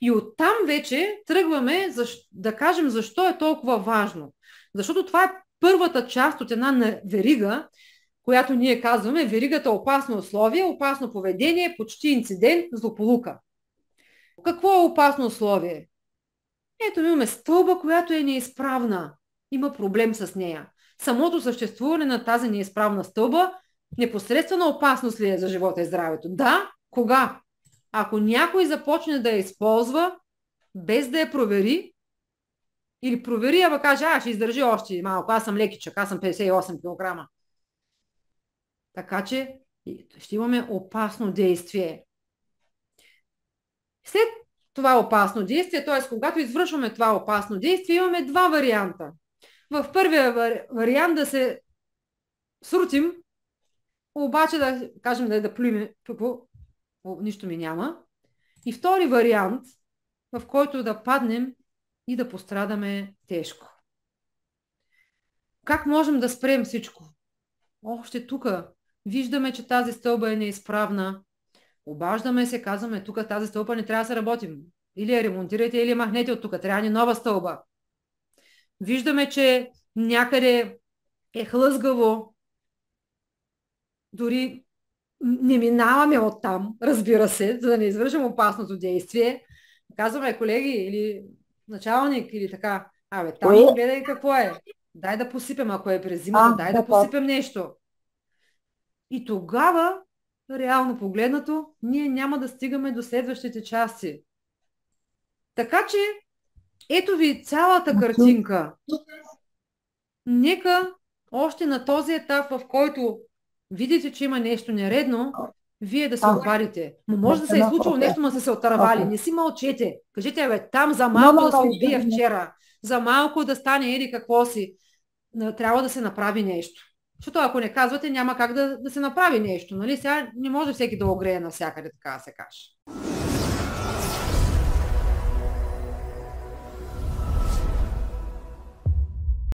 И оттам вече тръгваме да кажем защо е толкова важно. Защото това е първата част от една верига, която ние казваме веригата опасно условие, опасно поведение, почти инцидент, злополука. Какво е опасно условие? Ето имаме стълба, която е неизправна. Има проблем с нея. Самото съществуване на тази неизправна стълба непосредствена опасност ли е за живота и здравето? Да, кога? ако някой започне да я използва, без да я провери, или провери, ама каже, а, ще издържи още малко, аз съм лекичък, аз съм 58 кг. Така че ще имаме опасно действие. След това опасно действие, т.е. когато извършваме това опасно действие, имаме два варианта. В първия вариант да се срутим, обаче да кажем да, да плюем, нищо ми няма. И втори вариант, в който да паднем и да пострадаме тежко. Как можем да спрем всичко? Още тук виждаме, че тази стълба е неизправна. Обаждаме се, казваме, тук тази стълба не трябва да се работим. Или я ремонтирайте, или я махнете от тук. Трябва ни нова стълба. Виждаме, че някъде е хлъзгаво. Дори не минаваме от там, разбира се, за да не извършим опасното действие. Казваме колеги или началник или така, абе там гледай какво е. Дай да посипем, ако е през зимата, дай да посипем нещо. И тогава, реално погледнато, ние няма да стигаме до следващите части. Така че, ето ви цялата картинка. Нека още на този етап, в който видите, че има нещо нередно, вие да се обадите. Може да се е случило нещо, но са се отървали. Не си мълчете. Кажете, бе, там за малко да се убие вчера, за малко да стане еди какво си. Трябва да се направи нещо. Защото ако не казвате, няма как да, да се направи нещо. Нали? Сега не може всеки да огрее навсякъде, така да се каже.